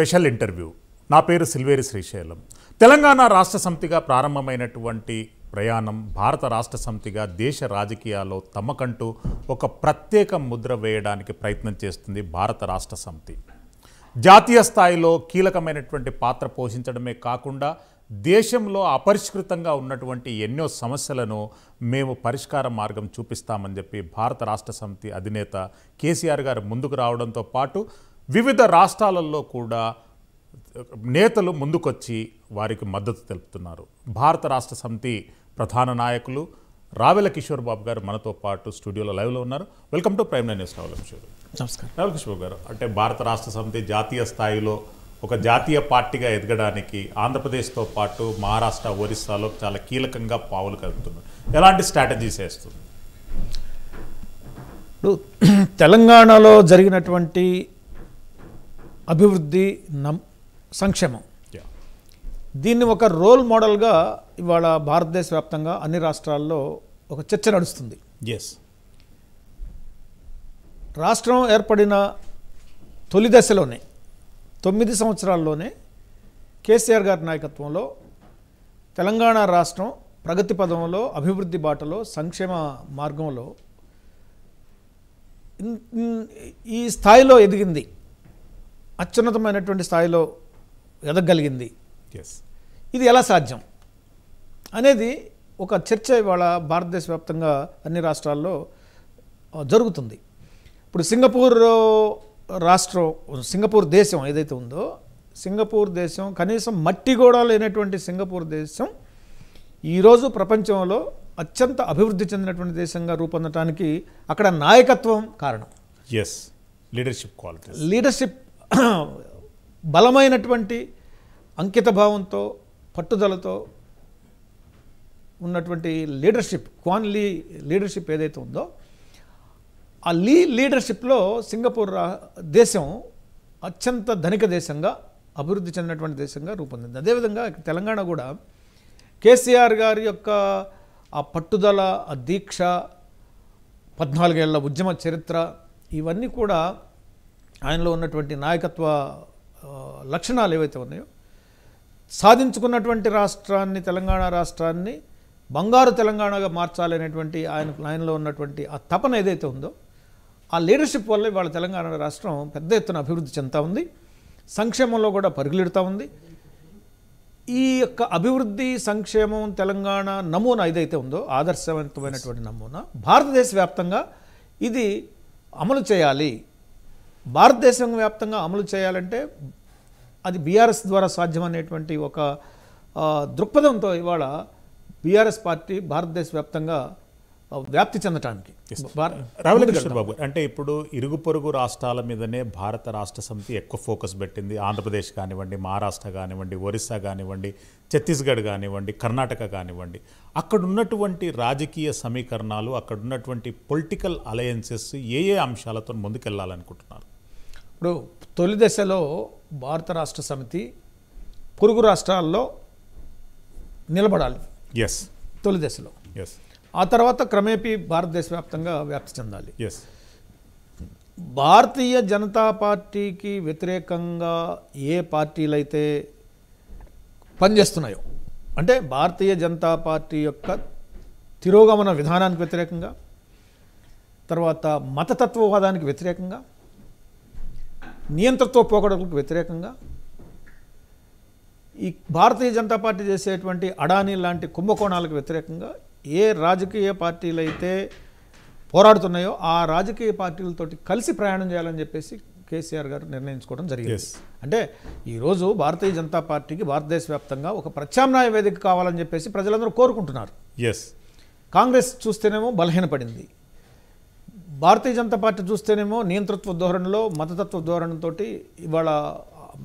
special interview నా పేరు సిల్వేరి శ్రీశైలం తెలంగాణ రాష్ట్ర సమితిగా ప్రారంభమైనటువంటి ప్రయాణం భారత రాష్ట్ర సమితిగా దేశ రాజకీయాల్లో తమకంటూ ఒక ప్రత్యేక ముద్ర వేయడానికి ప్రయత్నం చేస్తుంది భారత రాష్ట్ర సమితి జాతీయ స్థాయిలో కీలకమైనటువంటి పాత్ర పోషించడమే కాకుండా దేశంలో అపరిష్కృతంగా ఉన్నటువంటి ఎన్నో సమస్యలను మేము పరిష్కార మార్గం చూపిస్తామని చెప్పి భారత రాష్ట్ర సమితి అధినేత కేసీఆర్ గారు ముందుకు రావడంతో పాటు వివిధ రాష్ట్రాలలో కూడా నేతలు ముందుకొచ్చి వారికి మద్దతు తెలుపుతున్నారు భారత రాష్ట్ర సమితి ప్రధాన నాయకులు రావెల కిషోర్ బాబు గారు మనతో పాటు స్టూడియోలో లైవ్లో ఉన్నారు welcome to prime nine Ravela Kishore నమస్కారం రావెల కిషోర్ గారు అంటే భారత రాష్ట్ర సమితి జాతీయ స్థాయిలో ఒక జాతీయ పార్టీగా ఎదగడానికి ఆంధ్రప్రదేశ్తో పాటు మహారాష్ట్ర ఒరిస్సాలో చాలా కీలకంగా పావులు కలుగుతున్నాయి ఎలాంటి స్ట్రాటజీస్ వేస్తుంది ఇప్పుడు తెలంగాణలో జరిగినటువంటి అభివృద్ధి నం సంక్షేమం దీన్ని ఒక రోల్ మోడల్గా ఇవాళ భారతదేశ వ్యాప్తంగా అన్ని రాష్ట్రాల్లో ఒక చర్చ నడుస్తుంది ఎస్ రాష్ట్రం ఏర్పడిన తొలి దశలోనే తొమ్మిది సంవత్సరాల్లోనే కేసీఆర్ గారి నాయకత్వంలో తెలంగాణ రాష్ట్రం ప్రగతి పదంలో అభివృద్ధి బాటలో సంక్షేమ మార్గంలో ఈ స్థాయిలో ఎదిగింది అత్యున్నతమైనటువంటి స్థాయిలో ఎదగలిగింది ఎస్ ఇది ఎలా సాధ్యం అనేది ఒక చర్చ ఇవాళ భారతదేశ వ్యాప్తంగా అన్ని రాష్ట్రాల్లో జరుగుతుంది ఇప్పుడు సింగపూర్ రాష్ట్రం సింగపూర్ దేశం ఏదైతే ఉందో సింగపూర్ దేశం కనీసం మట్టి కూడా లేనటువంటి సింగపూర్ దేశం ఈరోజు ప్రపంచంలో అత్యంత అభివృద్ధి చెందినటువంటి దేశంగా రూపొందటానికి అక్కడ నాయకత్వం కారణం ఎస్ లీడర్షిప్ క్వాలిటీ లీడర్షిప్ బలమైనటువంటి అంకిత భావంతో పట్టుదలతో ఉన్నటువంటి లీడర్షిప్ క్వాన్ లీ లీడర్షిప్ ఏదైతే ఉందో ఆ లీ లీడర్షిప్లో సింగపూర్ దేశం అత్యంత ధనిక దేశంగా అభివృద్ధి చెందినటువంటి దేశంగా రూపొందింది అదేవిధంగా తెలంగాణ కూడా కేసీఆర్ గారి యొక్క ఆ పట్టుదల ఆ దీక్ష పద్నాలుగేళ్ల ఉద్యమ చరిత్ర ఇవన్నీ కూడా ఆయనలో ఉన్నటువంటి నాయకత్వ లక్షణాలు ఏవైతే ఉన్నాయో సాధించుకున్నటువంటి రాష్ట్రాన్ని తెలంగాణ రాష్ట్రాన్ని బంగారు తెలంగాణగా మార్చాలనేటువంటి ఆయన ఆయనలో ఉన్నటువంటి ఆ తపన ఏదైతే ఉందో ఆ లీడర్షిప్ వల్ల వాళ్ళ తెలంగాణ రాష్ట్రం పెద్ద ఎత్తున అభివృద్ధి చెందుతూ ఉంది సంక్షేమంలో కూడా పరుగులెడుతూ ఉంది ఈ యొక్క అభివృద్ధి సంక్షేమం తెలంగాణ నమూనా ఏదైతే ఉందో ఆదర్శవంతమైనటువంటి నమూనా భారతదేశ వ్యాప్తంగా ఇది అమలు చేయాలి భారతదేశం వ్యాప్తంగా అమలు చేయాలంటే అది బీఆర్ఎస్ ద్వారా సాధ్యమనేటువంటి ఒక దృక్పథంతో ఇవాళ బీఆర్ఎస్ పార్టీ భారతదేశ వ్యాప్తంగా వ్యాప్తి చెందటానికి uh, రామలింగేశ్వర బాబు అంటే ఇప్పుడు ఇరుగు పొరుగు రాష్ట్రాల మీదనే భారత రాష్ట్ర సమితి ఎక్కువ ఫోకస్ పెట్టింది ఆంధ్రప్రదేశ్ కానివ్వండి మహారాష్ట్ర కానివ్వండి ఒరిస్సా కానివ్వండి ఛత్తీస్గఢ్ కానివ్వండి కర్ణాటక కానివ్వండి అక్కడున్నటువంటి రాజకీయ సమీకరణాలు అక్కడున్నటువంటి పొలిటికల్ అలయన్సెస్ ఏ ఏ అంశాలతో ముందుకెళ్లాలనుకుంటున్నారు ఇప్పుడు తొలి దశలో భారత రాష్ట్ర సమితి పొరుగు రాష్ట్రాల్లో నిలబడాలి ఎస్ తొలి దశలో ఎస్ ఆ తర్వాత క్రమేపీ భారతదేశ వ్యాప్తంగా వ్యాప్తి చెందాలి ఎస్ భారతీయ జనతా పార్టీకి వ్యతిరేకంగా ఏ పార్టీలు అయితే పనిచేస్తున్నాయో అంటే భారతీయ జనతా పార్టీ యొక్క తిరోగమన విధానానికి వ్యతిరేకంగా తర్వాత మతతత్వవాదానికి వ్యతిరేకంగా నియంత్రత్వ పోకడలకు వ్యతిరేకంగా ఈ భారతీయ జనతా పార్టీ చేసేటువంటి అడానీ లాంటి కుంభకోణాలకు వ్యతిరేకంగా ఏ రాజకీయ పార్టీలు అయితే పోరాడుతున్నాయో ఆ రాజకీయ పార్టీలతోటి కలిసి ప్రయాణం చేయాలని చెప్పేసి కేసీఆర్ గారు నిర్ణయించుకోవడం జరిగింది అంటే ఈరోజు భారతీయ జనతా పార్టీకి భారతదేశ వ్యాప్తంగా ఒక ప్రత్యామ్నాయ వేదిక కావాలని చెప్పేసి ప్రజలందరూ కోరుకుంటున్నారు ఎస్ కాంగ్రెస్ చూస్తేనేమో బలహీనపడింది భారతీయ జనతా పార్టీ చూస్తేనేమో నియంతృత్వ ధోరణిలో మతతత్వ ధోరణితో ఇవాళ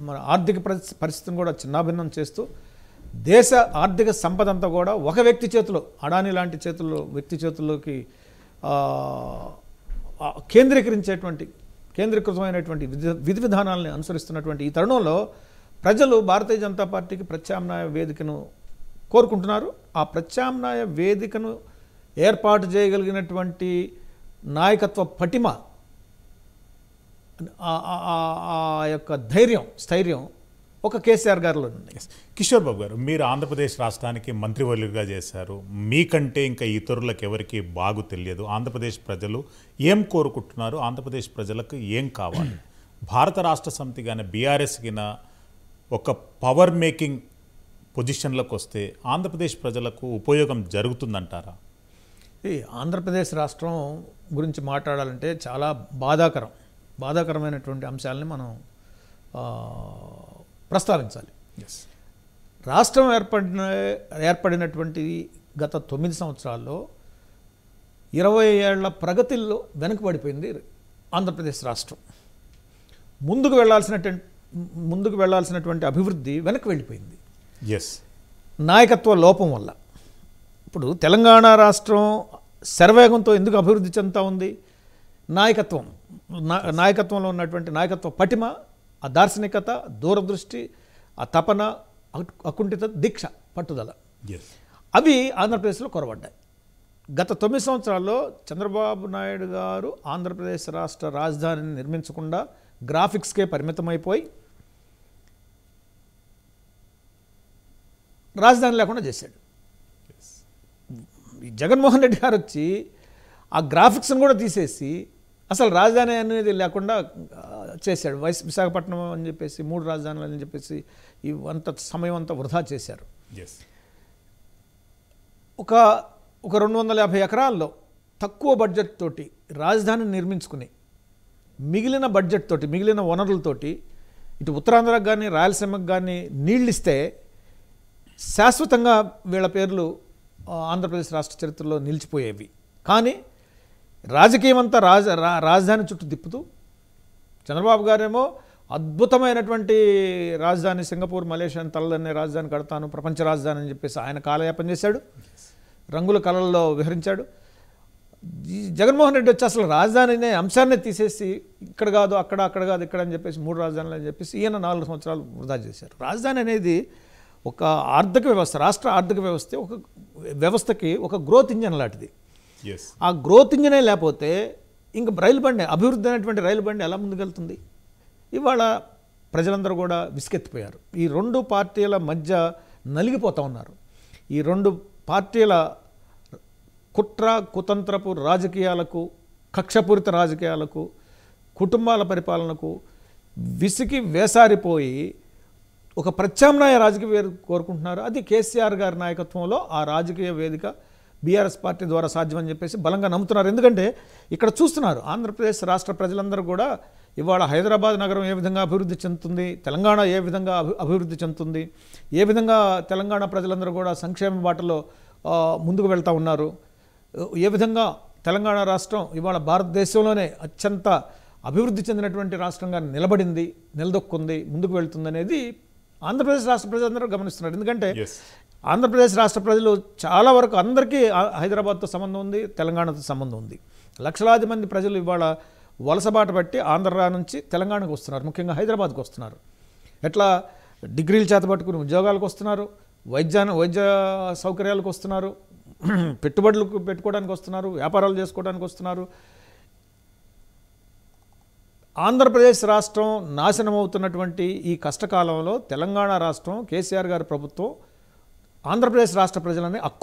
మన ఆర్థిక పరిస్థితిని కూడా చిన్నాభిన్నం చేస్తూ దేశ ఆర్థిక సంపద అంతా కూడా ఒక వ్యక్తి చేతిలో అడానీ లాంటి చేతుల్లో వ్యక్తి చేతుల్లోకి కేంద్రీకరించేటువంటి కేంద్రీకృతమైనటువంటి విధి విధానాలని అనుసరిస్తున్నటువంటి ఈ తరుణంలో ప్రజలు భారతీయ జనతా పార్టీకి ప్రత్యామ్నాయ వేదికను కోరుకుంటున్నారు ఆ ప్రత్యామ్నాయ వేదికను ఏర్పాటు చేయగలిగినటువంటి నాయకత్వ పటిమ ఆ యొక్క ధైర్యం స్థైర్యం ఒక కేసీఆర్ గారిలో కిషోర్ బాబు గారు మీరు ఆంధ్రప్రదేశ్ రాష్ట్రానికి మంత్రివర్యులుగా చేశారు మీకంటే ఇంకా ఇతరులకు ఎవరికి బాగు తెలియదు ఆంధ్రప్రదేశ్ ప్రజలు ఏం కోరుకుంటున్నారు ఆంధ్రప్రదేశ్ ప్రజలకు ఏం కావాలి భారత రాష్ట్ర సమితి కానీ బీఆర్ఎస్ కినా ఒక పవర్ మేకింగ్ పొజిషన్లకు వస్తే ఆంధ్రప్రదేశ్ ప్రజలకు ఉపయోగం జరుగుతుందంటారా ఈ ఆంధ్రప్రదేశ్ రాష్ట్రం గురించి మాట్లాడాలంటే చాలా బాధాకరం బాధాకరమైనటువంటి అంశాలని మనం ప్రస్తావించాలి రాష్ట్రం ఏర్పడిన ఏర్పడినటువంటి గత తొమ్మిది సంవత్సరాల్లో ఇరవై ఏళ్ల ప్రగతిలో వెనుకబడిపోయింది ఆంధ్రప్రదేశ్ రాష్ట్రం ముందుకు వెళ్లాల్సిన ముందుకు వెళ్లాల్సినటువంటి అభివృద్ధి వెనక్కి వెళ్ళిపోయింది ఎస్ నాయకత్వ లోపం వల్ల ఇప్పుడు తెలంగాణ రాష్ట్రం శరవేగంతో ఎందుకు అభివృద్ధి చెందుతూ ఉంది నాయకత్వం నాయకత్వంలో ఉన్నటువంటి నాయకత్వ పటిమ ఆ దార్శనికత దూరదృష్టి ఆ తపన అకుంఠిత దీక్ష పట్టుదల అవి ఆంధ్రప్రదేశ్లో కొరబడ్డాయి గత తొమ్మిది సంవత్సరాల్లో చంద్రబాబు నాయుడు గారు ఆంధ్రప్రదేశ్ రాష్ట్ర రాజధానిని నిర్మించకుండా గ్రాఫిక్స్కే పరిమితమైపోయి రాజధాని లేకుండా చేశాడు జగన్మోహన్ రెడ్డి గారు వచ్చి ఆ గ్రాఫిక్స్ని కూడా తీసేసి అసలు రాజధాని అనేది లేకుండా చేశాడు వైస్ విశాఖపట్నం అని చెప్పేసి మూడు రాజధానులు అని చెప్పేసి అంత సమయం అంతా వృధా చేశారు ఒక ఒక రెండు వందల యాభై ఎకరాల్లో తక్కువ బడ్జెట్ తోటి రాజధానిని నిర్మించుకుని మిగిలిన బడ్జెట్ తోటి మిగిలిన వనరులతోటి ఇటు ఉత్తరాంధ్రకు కానీ రాయలసీమకు కానీ నీళ్ళిస్తే శాశ్వతంగా వీళ్ళ పేర్లు ఆంధ్రప్రదేశ్ రాష్ట్ర చరిత్రలో నిలిచిపోయేవి కానీ రాజకీయం అంతా రాజ రాజధాని చుట్టూ తిప్పుతూ చంద్రబాబు గారేమో అద్భుతమైనటువంటి రాజధాని సింగపూర్ మలేషియా తలదన్నే రాజధాని కడతాను ప్రపంచ రాజధాని అని చెప్పేసి ఆయన కాలయాపన చేశాడు రంగుల కళల్లో విహరించాడు జగన్మోహన్ రెడ్డి వచ్చి అసలు రాజధాని అనే అంశాన్ని తీసేసి ఇక్కడ కాదు అక్కడ అక్కడ కాదు ఇక్కడ అని చెప్పేసి మూడు రాజధానులు అని చెప్పేసి ఈయన నాలుగు సంవత్సరాలు వృధా చేశారు రాజధాని అనేది ఒక ఆర్థిక వ్యవస్థ రాష్ట్ర ఆర్థిక వ్యవస్థ ఒక వ్యవస్థకి ఒక గ్రోత్ ఇంజన్ లాంటిది ఆ గ్రోత్ ఇంజనే లేకపోతే ఇంక రైలు బండి అభివృద్ధి అనేటువంటి రైలు బండి ఎలా ముందుకెళ్తుంది ఇవాళ ప్రజలందరూ కూడా విసుకెత్తిపోయారు ఈ రెండు పార్టీల మధ్య నలిగిపోతూ ఉన్నారు ఈ రెండు పార్టీల కుట్ర కుతంత్రపు రాజకీయాలకు కక్షపూరిత రాజకీయాలకు కుటుంబాల పరిపాలనకు విసికి వేసారిపోయి ఒక ప్రత్యామ్నాయ రాజకీయ వేదిక కోరుకుంటున్నారు అది కేసీఆర్ గారి నాయకత్వంలో ఆ రాజకీయ వేదిక బీఆర్ఎస్ పార్టీ ద్వారా సాధ్యమని చెప్పేసి బలంగా నమ్ముతున్నారు ఎందుకంటే ఇక్కడ చూస్తున్నారు ఆంధ్రప్రదేశ్ రాష్ట్ర ప్రజలందరూ కూడా ఇవాళ హైదరాబాద్ నగరం ఏ విధంగా అభివృద్ధి చెందుతుంది తెలంగాణ ఏ విధంగా అభివృద్ధి చెందుతుంది ఏ విధంగా తెలంగాణ ప్రజలందరూ కూడా సంక్షేమ బాటలో ముందుకు వెళ్తూ ఉన్నారు ఏ విధంగా తెలంగాణ రాష్ట్రం ఇవాళ భారతదేశంలోనే అత్యంత అభివృద్ధి చెందినటువంటి రాష్ట్రంగా నిలబడింది నిలదొక్కుంది ముందుకు వెళ్తుంది అనేది ఆంధ్రప్రదేశ్ రాష్ట్ర ప్రజలందరూ గమనిస్తున్నారు ఎందుకంటే ఆంధ్రప్రదేశ్ రాష్ట్ర ప్రజలు చాలా వరకు అందరికీ హైదరాబాద్తో సంబంధం ఉంది తెలంగాణతో సంబంధం ఉంది లక్షలాది మంది ప్రజలు ఇవాళ వలసబాట బట్టి ఆంధ్ర నుంచి తెలంగాణకు వస్తున్నారు ముఖ్యంగా హైదరాబాద్కు వస్తున్నారు ఎట్లా డిగ్రీలు చేత పట్టుకుని ఉద్యోగాలకు వస్తున్నారు వైద్య వైద్య సౌకర్యాలకు వస్తున్నారు పెట్టుబడులకు పెట్టుకోవడానికి వస్తున్నారు వ్యాపారాలు చేసుకోవడానికి వస్తున్నారు ఆంధ్రప్రదేశ్ రాష్ట్రం నాశనం అవుతున్నటువంటి ఈ కష్టకాలంలో తెలంగాణ రాష్ట్రం కేసీఆర్ గారి ప్రభుత్వం ఆంధ్రప్రదేశ్ రాష్ట్ర ప్రజలని అక్కు